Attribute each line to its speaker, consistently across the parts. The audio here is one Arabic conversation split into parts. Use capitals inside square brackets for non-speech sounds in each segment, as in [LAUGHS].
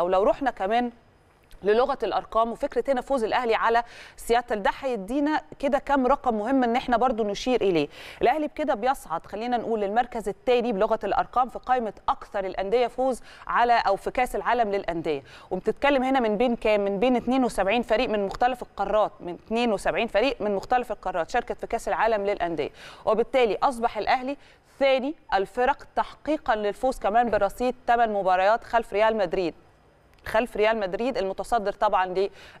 Speaker 1: ولو رحنا كمان للغه الارقام وفكره هنا فوز الاهلي على سياتل ده هيدينا كده كم رقم مهم ان احنا برضو نشير اليه الاهلي بكده بيصعد خلينا نقول للمركز الثاني بلغه الارقام في قائمه اكثر الانديه فوز على او في كاس العالم للانديه وبتتكلم هنا من بين كام من بين 72 فريق من مختلف القارات من 72 فريق من مختلف القارات شاركت في كاس العالم للانديه وبالتالي اصبح الاهلي ثاني الفرق تحقيقا للفوز كمان برصيد 8 مباريات خلف ريال مدريد خلف ريال مدريد المتصدر طبعا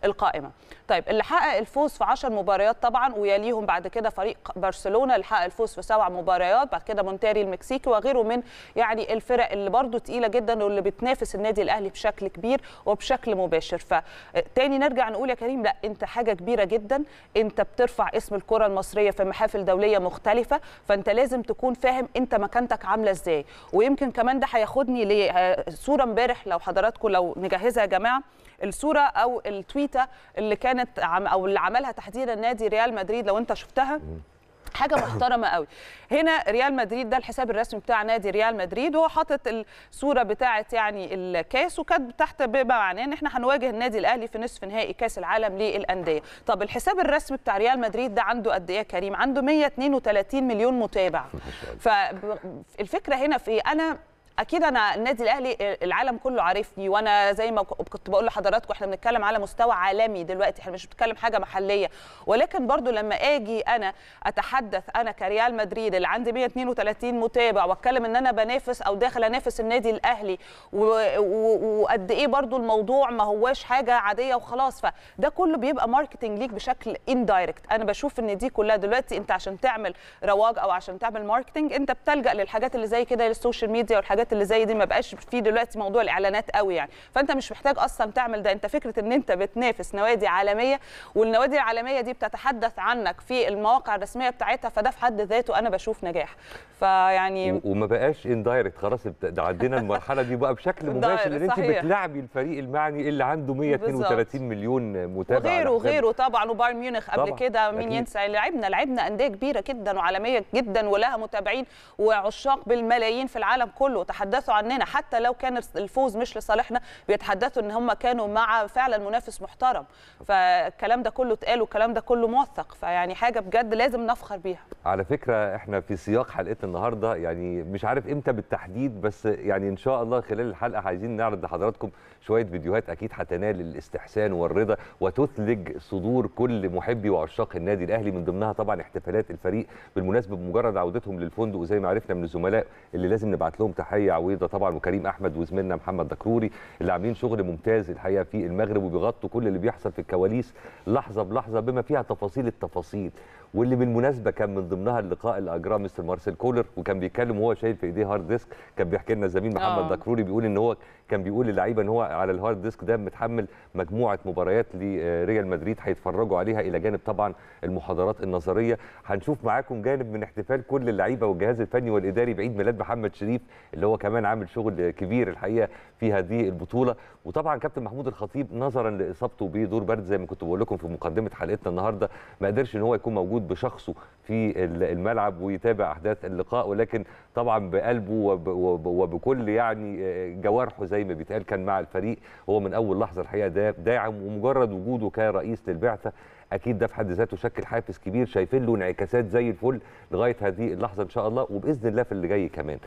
Speaker 1: للقائمه. طيب اللي حقق الفوز في 10 مباريات طبعا ويليهم بعد كده فريق برشلونه اللي حقق الفوز في سبع مباريات بعد كده مونتاري المكسيكي وغيره من يعني الفرق اللي برده تقيله جدا واللي بتنافس النادي الاهلي بشكل كبير وبشكل مباشر فتاني نرجع نقول يا كريم لا انت حاجه كبيره جدا انت بترفع اسم الكره المصريه في محافل دوليه مختلفه فانت لازم تكون فاهم انت مكانتك عامله ازاي ويمكن كمان ده هياخدني لصوره امبارح لو حضراتكم لو مجهزه يا جماعه الصوره او التويته اللي كانت عم او اللي عملها تحديدا نادي ريال مدريد لو انت شفتها حاجه محترمه قوي هنا ريال مدريد ده الحساب الرسمي بتاع نادي ريال مدريد وهو حاطط الصوره بتاعه يعني الكاس وكاتب تحت بمعناه ان احنا هنواجه النادي الاهلي في نصف نهائي كاس العالم للانديه طب الحساب الرسمي بتاع ريال مدريد ده عنده قد ايه كريم عنده 132 مليون متابع فالفكره هنا في ايه انا اكيد انا النادي الاهلي العالم كله عارفني وانا زي ما كنت بقول لحضراتكم احنا بنتكلم على مستوى عالمي دلوقتي احنا مش بنتكلم حاجه محليه ولكن برضو لما اجي انا اتحدث انا كريال مدريد اللي عندي 132 متابع واتكلم ان انا بنافس او داخل انافس النادي الاهلي وقد ايه برضو الموضوع ما هواش حاجه عاديه وخلاص فده كله بيبقى ماركتنج ليك بشكل اندايركت انا بشوف ان دي كلها دلوقتي انت عشان تعمل رواج او عشان تعمل ماركتنج انت بتلجا للحاجات اللي زي كده للسوشيال ميديا والحاجات الحاجات اللي زي دي ما بقاش في دلوقتي موضوع الاعلانات قوي يعني فانت مش محتاج اصلا تعمل ده انت فكره ان انت بتنافس نوادي عالميه والنوادي العالميه دي بتتحدث عنك في المواقع الرسميه بتاعتها فده في حد ذاته انا بشوف نجاح فيعني
Speaker 2: وما بقاش اندايركت خلاص ده عندنا المرحله دي بقى بشكل [LAUGHS] مباشر ان انت بتلعبي الفريق المعني اللي عنده 132 مليون متابع وغيره وغيره
Speaker 1: طبعا وبايرن ميونخ قبل كده مين ينسى لعبنا لعبنا انديه كبيره جدا وعالميه جدا ولها متابعين وعشاق بالملايين في العالم كله بيتحدثوا عننا حتى لو كان الفوز مش لصالحنا بيتحدثوا ان هم كانوا مع فعلا منافس محترم فالكلام ده كله اتقال والكلام ده كله موثق فيعني حاجه بجد لازم نفخر بيها
Speaker 2: على فكره احنا في سياق حلقه النهارده يعني مش عارف امتى بالتحديد بس يعني ان شاء الله خلال الحلقه عايزين نعرض لحضراتكم شويه فيديوهات اكيد هتنال الاستحسان والرضا وتثلج صدور كل محبي وعشاق النادي الاهلي من ضمنها طبعا احتفالات الفريق بالمناسبه بمجرد عودتهم للفندق وزي ما عرفنا من الزملاء اللي لازم نبعت لهم تحيه علي عويضه طبعا وكريم احمد وزميلنا محمد دكروري اللي عاملين شغل ممتاز الحقيقه في المغرب وبيغطوا كل اللي بيحصل في الكواليس لحظه بلحظه بما فيها تفاصيل التفاصيل واللي بالمناسبه كان من ضمنها اللقاء اللي اجراه مستر مارسيل كولر وكان بيتكلم وهو شايل في ايديه هارد ديسك كان بيحكي لنا زميل محمد آه. دكروري بيقول ان هو كان بيقول للعيبه ان هو على الهارد ديسك ده متحمل مجموعه مباريات لريال مدريد هيتفرجوا عليها الى جانب طبعا المحاضرات النظريه هنشوف معاكم جانب من احتفال كل اللعيبه والجهاز الفني والاداري بعيد ميلاد محمد شريف اللي هو هو كمان عامل شغل كبير الحقيقه في هذه البطوله وطبعا كابتن محمود الخطيب نظرا لاصابته بدور برد زي ما كنت بقول لكم في مقدمه حلقتنا النهارده ما قدرش ان هو يكون موجود بشخصه في الملعب ويتابع احداث اللقاء ولكن طبعا بقلبه وبكل يعني آه، جوارحه زي ما بيتقال كان مع الفريق هو من اول لحظه الحقيقه داعم ومجرد وجوده كرئيس للبعثه اكيد ده في حد ذاته شكل حافز كبير شايفين له انعكاسات زي الفل لغايه هذه اللحظه ان شاء الله وباذن الله في اللي جاي كمان